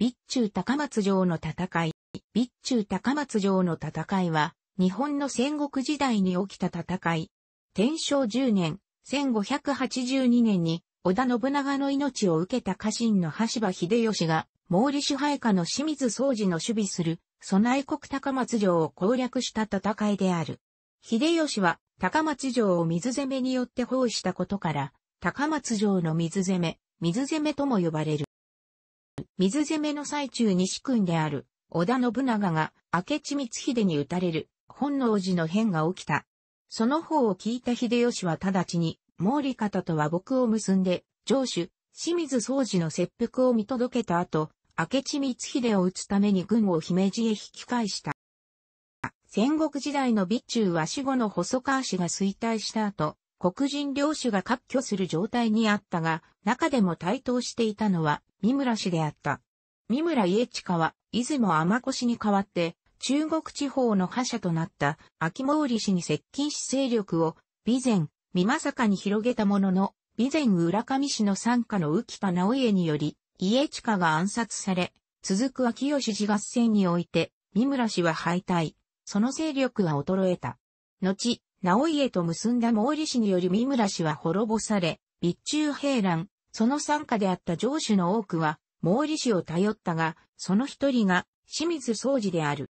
備中高松城の戦い。備中高松城の戦いは、日本の戦国時代に起きた戦い。天正10年、1582年に、織田信長の命を受けた家臣の羽柴秀吉が、毛利支配下の清水総治の守備する、備え国高松城を攻略した戦いである。秀吉は、高松城を水攻めによって包囲したことから、高松城の水攻め、水攻めとも呼ばれる。水攻めの最中西君である、織田信長が、明智光秀に撃たれる、本能寺の変が起きた。その方を聞いた秀吉は直ちに、毛利方とは僕を結んで、城主、清水総司の切腹を見届けた後、明智光秀を撃つために軍を姫路へ引き返した。戦国時代の備中は死後の細川氏が衰退した後、黒人領主が割拠する状態にあったが、中でも台頭していたのは三村氏であった。三村家近は、出雲天氏に代わって、中国地方の覇者となった秋毛利氏に接近し勢力を、備前、三正に広げたものの、備前浦上氏の参加の浮田直家により、家近が暗殺され、続く秋吉氏合戦において、三村氏は敗退、その勢力は衰えた。後、直家と結んだ毛利氏により三村氏は滅ぼされ、備中平乱、その参加であった城主の多くは、毛利氏を頼ったが、その一人が、清水総治である。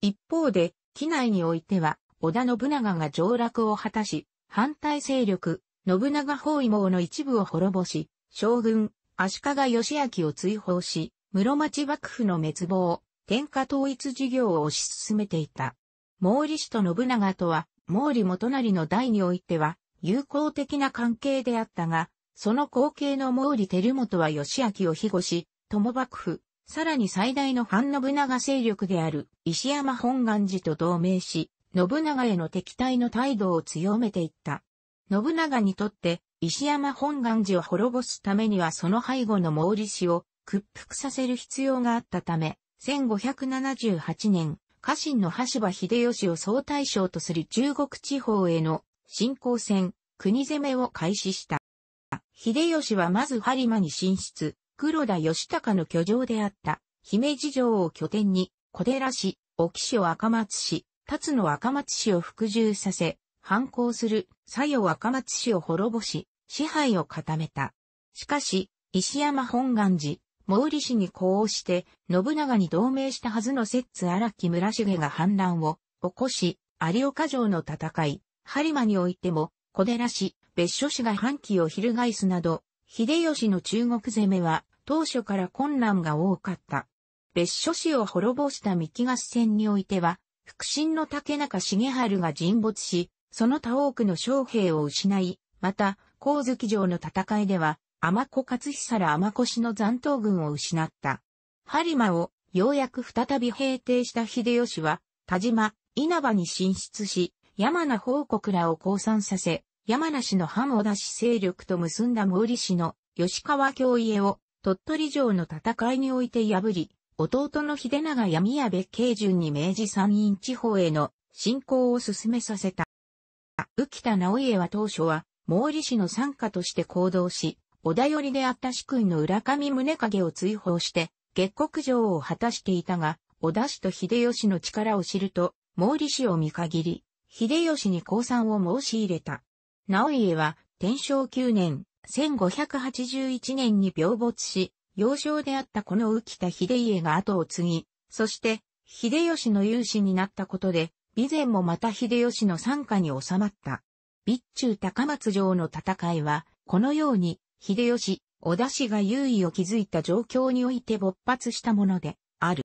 一方で、機内においては、織田信長が上落を果たし、反対勢力、信長包囲網の一部を滅ぼし、将軍、足利義明を追放し、室町幕府の滅亡、天下統一事業を推し進めていた。毛利氏と信長とは、毛利元就の代においては、友好的な関係であったが、その後継の毛利輝元は義明を庇護し、友幕府、さらに最大の反信長勢力である石山本願寺と同盟し、信長への敵対の態度を強めていった。信長にとって、石山本願寺を滅ぼすためにはその背後の毛利氏を屈服させる必要があったため、1578年、家臣の羽柴秀吉を総大将とする中国地方への進行戦、国攻めを開始した。秀吉はまず播磨に進出、黒田義高の居城であった姫路城を拠点に小寺市、沖市を赤松市、辰野赤松市を服従させ、反抗する左右赤松市を滅ぼし、支配を固めた。しかし、石山本願寺、毛利氏に呼応して、信長に同盟したはずの摂津荒木村重が反乱を起こし、有岡城の戦い、播磨においても、小寺氏、別所氏が反旗を翻すなど、秀吉の中国攻めは、当初から困難が多かった。別所氏を滅ぼした三木合戦においては、腹心の竹中重春が沈没し、その他多くの将兵を失い、また、光月城の戦いでは、天子勝久ら天子氏の残党軍を失った。播磨をようやく再び平定した秀吉は、田島、稲葉に進出し、山名報国らを降参させ、山名氏の反を出し勢力と結んだ毛利氏の吉川京家を鳥取城の戦いにおいて破り、弟の秀長闇矢部慶順に明治山陰地方への進行を進めさせた。浮田直家は当初は毛利氏の参加として行動し、織田よりであった主君の浦上宗影を追放して、月国城を果たしていたが、織田氏と秀吉の力を知ると、毛利氏を見限り、秀吉に降参を申し入れた。直家は、天正9年、1581年に病没し、幼少であったこの浮田秀家が後を継ぎ、そして、秀吉の勇士になったことで、備前もまた秀吉の参加に収まった。備中高松城の戦いは、このように、秀吉、織田氏が優位を築いた状況において勃発したもので、ある。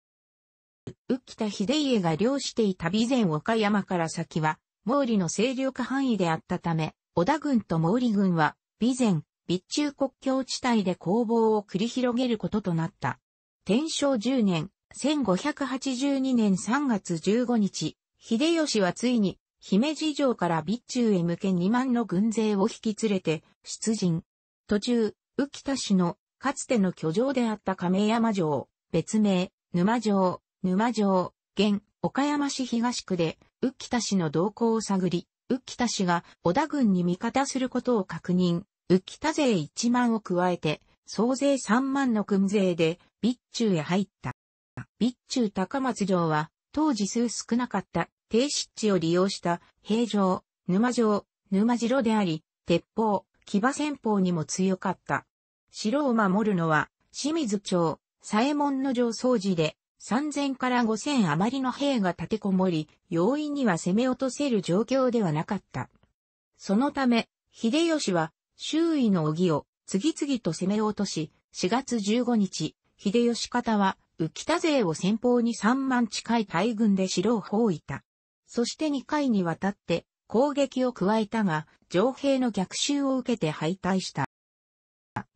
浮田秀家が領していた備前岡山から先は、毛利の勢力範囲であったため、織田軍と毛利軍は、備前、備中国境地帯で攻防を繰り広げることとなった。天正10年、1582年3月15日、秀吉はついに、姫路城から備中へ向け2万の軍勢を引き連れて、出陣。途中、浮田市の、かつての居城であった亀山城、別名、沼城、沼城、現、岡山市東区で、浮田市の動向を探り、浮田氏が小田軍に味方することを確認、浮田勢1万を加えて、総勢3万の軍勢で、備中へ入った。備中高松城は、当時数少なかった低湿地を利用した平城、沼城、沼城であり、鉄砲、騎馬戦法にも強かった。城を守るのは、清水町、左衛門の城掃除で、三千から五千余りの兵が立てこもり、容易には攻め落とせる状況ではなかった。そのため、秀吉は、周囲の荻を次々と攻め落とし、4月15日、秀吉方は、浮田勢を先方に3万近い大軍で城を包囲た。そして2回にわたって、攻撃を加えたが、上兵の逆襲を受けて敗退した。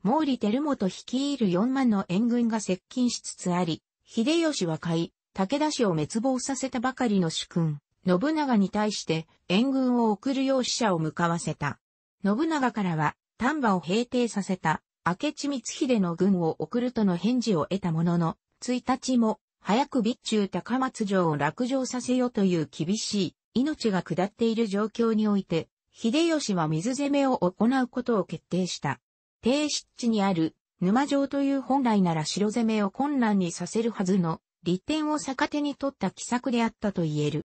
毛利輝元率いる4万の援軍が接近しつつあり、秀吉は買い、武田氏を滅亡させたばかりの主君、信長に対して援軍を送るよう使者を向かわせた。信長からは丹波を平定させた明智光秀の軍を送るとの返事を得たものの、1日も早く備中高松城を落城させよという厳しい命が下っている状況において、秀吉は水攻めを行うことを決定した。低湿地にある沼城という本来なら城攻めを困難にさせるはずの利点を逆手に取った奇策であったと言える。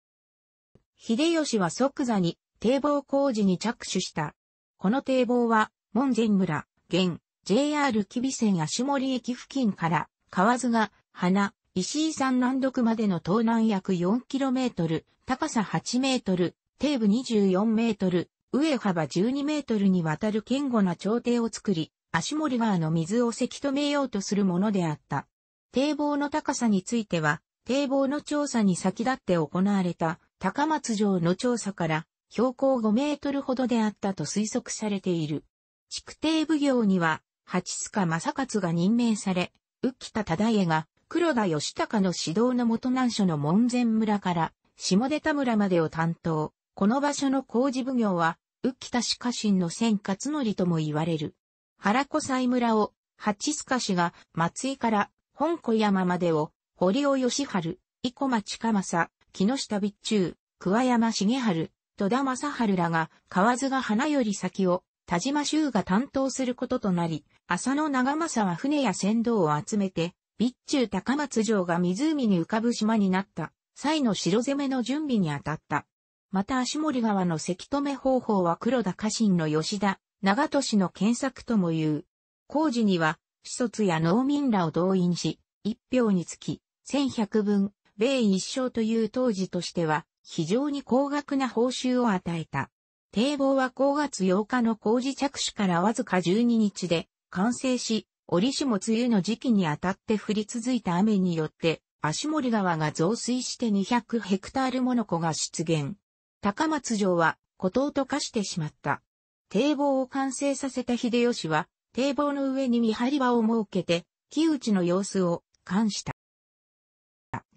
秀吉は即座に堤防工事に着手した。この堤防は門前村、現 JR 吉備線足森駅付近から河津が花、石井山南独までの東南約 4km、高さ8メートル、底部24メートル、上幅12メートルにわたる堅固な朝廷を作り、足森川の水をせき止めようとするものであった。堤防の高さについては、堤防の調査に先立って行われた高松城の調査から標高5メートルほどであったと推測されている。築堤奉行には、八塚正勝が任命され、浮田忠家が黒田義高の指導の元南所の門前村から下出田村までを担当。この場所の工事奉行は、浮田氏家臣の千勝則とも言われる。原子斎村を、八須賀氏が松井から本小山までを、堀尾義春、生駒近政、木下備中、桑山重春、戸田正春らが、河津が花より先を、田島周が担当することとなり、浅野長政は船や船頭を集めて、備中高松城が湖に浮かぶ島になった。際の城攻めの準備に当たった。また足森川のせき止め方法は黒田家臣の吉田、長門氏の検索とも言う。工事には、士卒や農民らを動員し、一票につき、千百分、米一勝という当時としては、非常に高額な報酬を与えた。堤防は5月8日の工事着手からわずか12日で完成し、折しも梅雨の時期にあたって降り続いた雨によって足森川が増水して200ヘクタールもの湖が出現。高松城は孤島と化してしまった。堤防を完成させた秀吉は、堤防の上に見張り場を設けて、木内の様子を監した。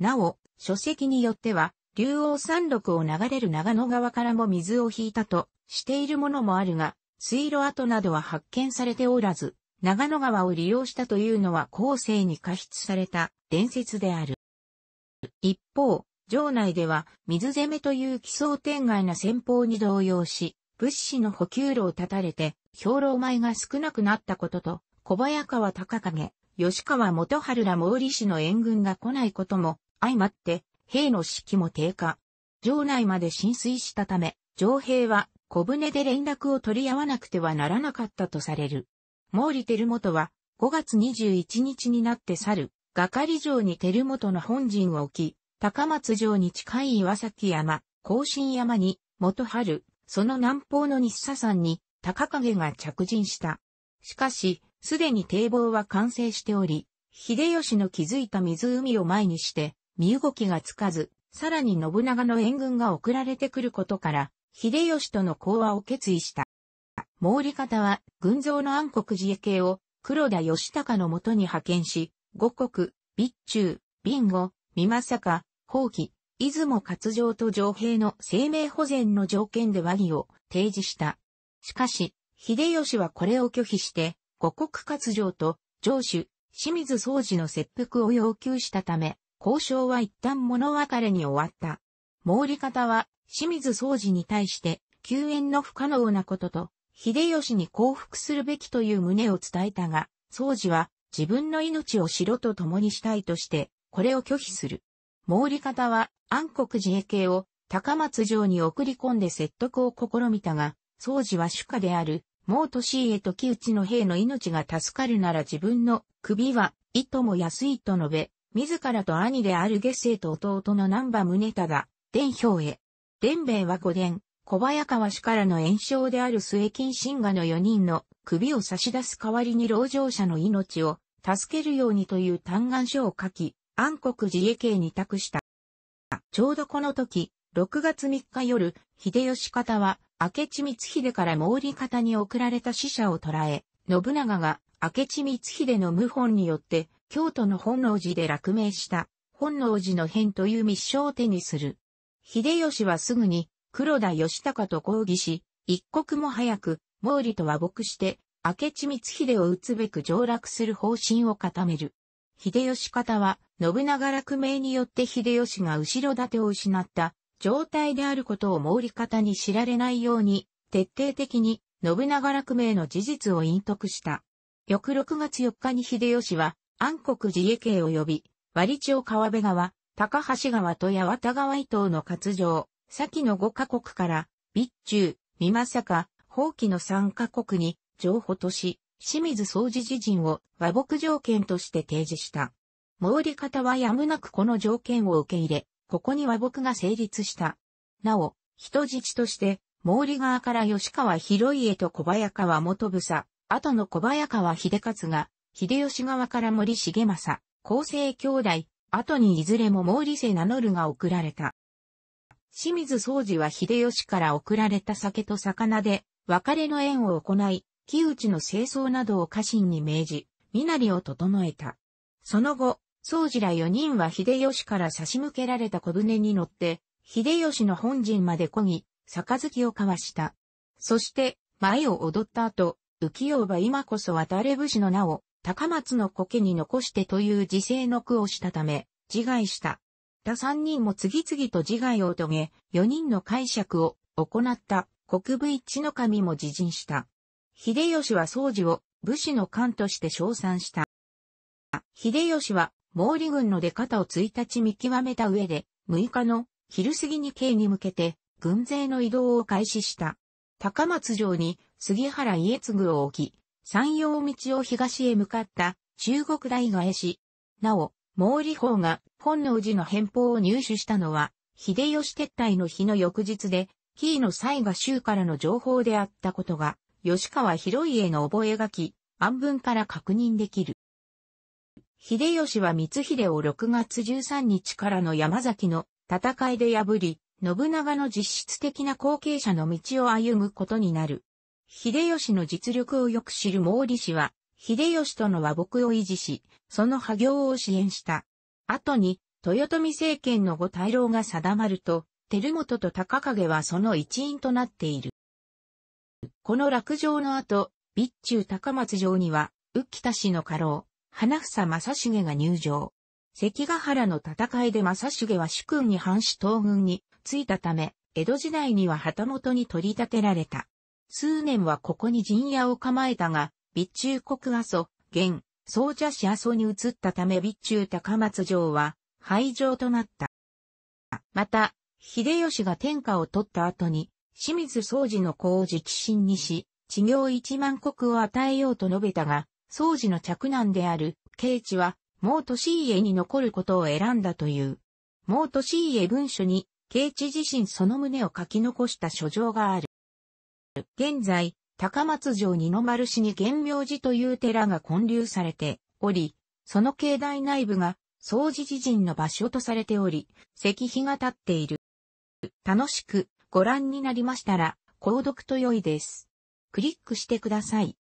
なお、書籍によっては、竜王山麓を流れる長野川からも水を引いたとしているものもあるが、水路跡などは発見されておらず、長野川を利用したというのは後世に過失された伝説である。一方、城内では水攻めという奇想天外な戦法に動揺し、物資の補給路を断たれて、兵糧米が少なくなったことと、小早川高影、吉川元春ら毛利氏の援軍が来ないことも、相まって、兵の士気も低下。城内まで浸水したため、城兵は小舟で連絡を取り合わなくてはならなかったとされる。毛利輝元は5月21日になって去る、がかり城に輝元の本陣を置き、高松城に近い岩崎山、甲信山に、元春、その南方の西佐山に、高影が着陣した。しかし、すでに堤防は完成しており、秀吉の築いた湖を前にして、身動きがつかず、さらに信長の援軍が送られてくることから、秀吉との講和を決意した。毛利方は、群像の暗黒自衛系を黒田義高のもとに派遣し、五国、備中、備後、美政法紀、出雲活城と上兵の生命保全の条件で和議を提示した。しかし、秀吉はこれを拒否して、五国活城と上主、清水総司の切腹を要求したため、交渉は一旦物別れに終わった。毛利方は、清水総司に対して、救援の不可能なことと、秀吉に降伏するべきという旨を伝えたが、宗次は自分の命を城と共にしたいとして、これを拒否する。毛利方は暗黒自衛系を高松城に送り込んで説得を試みたが、宗次は主家である、毛利へと木内の兵の命が助かるなら自分の首はいとも安いと述べ、自らと兄である下世と弟の南波宗忠、伝兵へ。伝兵衛は古伝、小早川氏からの炎症である末金神河の4人の首を差し出す代わりに老城者の命を助けるようにという嘆願書を書き、暗黒自衛系に託した。ちょうどこの時、6月3日夜、秀吉方は、明智光秀から毛利方に送られた死者を捕らえ、信長が明智光秀の謀反によって、京都の本能寺で落命した、本能寺の変という密書を手にする。秀吉はすぐに、黒田義高と抗議し、一刻も早く、毛利と和睦して、明智光秀を撃つべく上洛する方針を固める。秀吉方は、信長落命によって秀吉が後ろ盾を失った状態であることを毛利方に知られないように、徹底的に信長落命の事実を隠匿した。翌6月4日に秀吉は、安国寺家系及び、割地を川辺川、高橋川と八幡川伊東の割上、先の5カ国から、備中、美さか、放棄の3カ国に、譲歩とし、清水総治自陣を和睦条件として提示した。毛利方はやむなくこの条件を受け入れ、ここに和睦が成立した。なお、人質として、毛利側から吉川広家と小早川元房、後の小早川秀勝が、秀吉側から森重政、厚生兄弟、後にいずれも毛利瀬名乗るが送られた。清水総司は秀吉から送られた酒と魚で、別れの縁を行い、木内の清掃などを家臣に命じ、身なりを整えた。その後、総司ら四人は秀吉から差し向けられた小舟に乗って、秀吉の本陣まで漕ぎ、杯を交わした。そして、前を踊った後、浮世は今こそ渡れ士の名を、高松の苔に残してという自制の句をしたため、自害した。他三人も次々と自害を遂げ、四人の解釈を行った国部一の神も自陣した。秀吉は総除を武士の官として称賛した。秀吉は毛利軍の出方を1日見極めた上で、6日の昼過ぎに京に向けて軍勢の移動を開始した。高松城に杉原家継を置き、山陽道を東へ向かった中国大替えし、なお、毛利法が本能寺の変法を入手したのは、秀吉撤退の日の翌日で、紀伊の西賀州からの情報であったことが、吉川広家の覚書、暗文から確認できる。秀吉は光秀を6月13日からの山崎の戦いで破り、信長の実質的な後継者の道を歩むことになる。秀吉の実力をよく知る毛利氏は、秀吉との和睦を維持し、その派業を支援した。後に、豊臣政権の後大老が定まると、照本と高影はその一員となっている。この落城の後、備中高松城には、浮田氏の家老、花房正重が入城。関ヶ原の戦いで正重は主君に反し東軍に着いたため、江戸時代には旗本に取り立てられた。数年はここに陣屋を構えたが、備中国阿蘇、現、総社市阿蘇に移ったため備中高松城は廃城となった。また、秀吉が天下を取った後に、清水宗司の工事直進にし、治業一万国を与えようと述べたが、宗司の嫡男である、慶地は、もう年家に残ることを選んだという。もう年家文書に、慶地自身その旨を書き残した書状がある。現在、高松城二の丸市に玄明寺という寺が建立されており、その境内内部が総持寺人の場所とされており、石碑が立っている。楽しくご覧になりましたら、購読と良いです。クリックしてください。